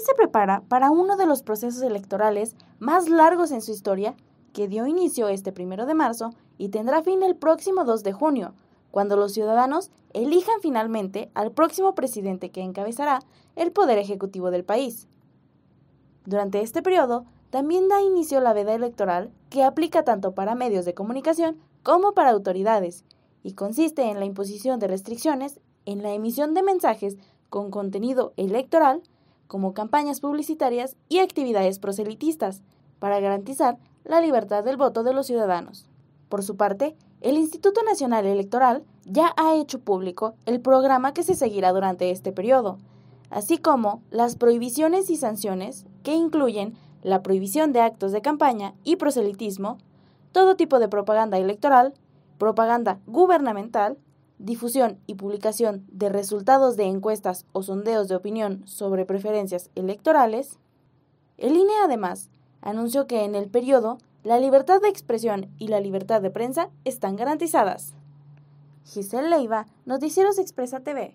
se prepara para uno de los procesos electorales más largos en su historia, que dio inicio este primero de marzo y tendrá fin el próximo 2 de junio, cuando los ciudadanos elijan finalmente al próximo presidente que encabezará el poder ejecutivo del país. Durante este periodo, también da inicio la veda electoral que aplica tanto para medios de comunicación como para autoridades, y consiste en la imposición de restricciones en la emisión de mensajes con contenido electoral como campañas publicitarias y actividades proselitistas, para garantizar la libertad del voto de los ciudadanos. Por su parte, el Instituto Nacional Electoral ya ha hecho público el programa que se seguirá durante este periodo, así como las prohibiciones y sanciones que incluyen la prohibición de actos de campaña y proselitismo, todo tipo de propaganda electoral, propaganda gubernamental difusión y publicación de resultados de encuestas o sondeos de opinión sobre preferencias electorales, el INE además anunció que en el periodo la libertad de expresión y la libertad de prensa están garantizadas. Giselle Leiva, Noticieros Expresa TV.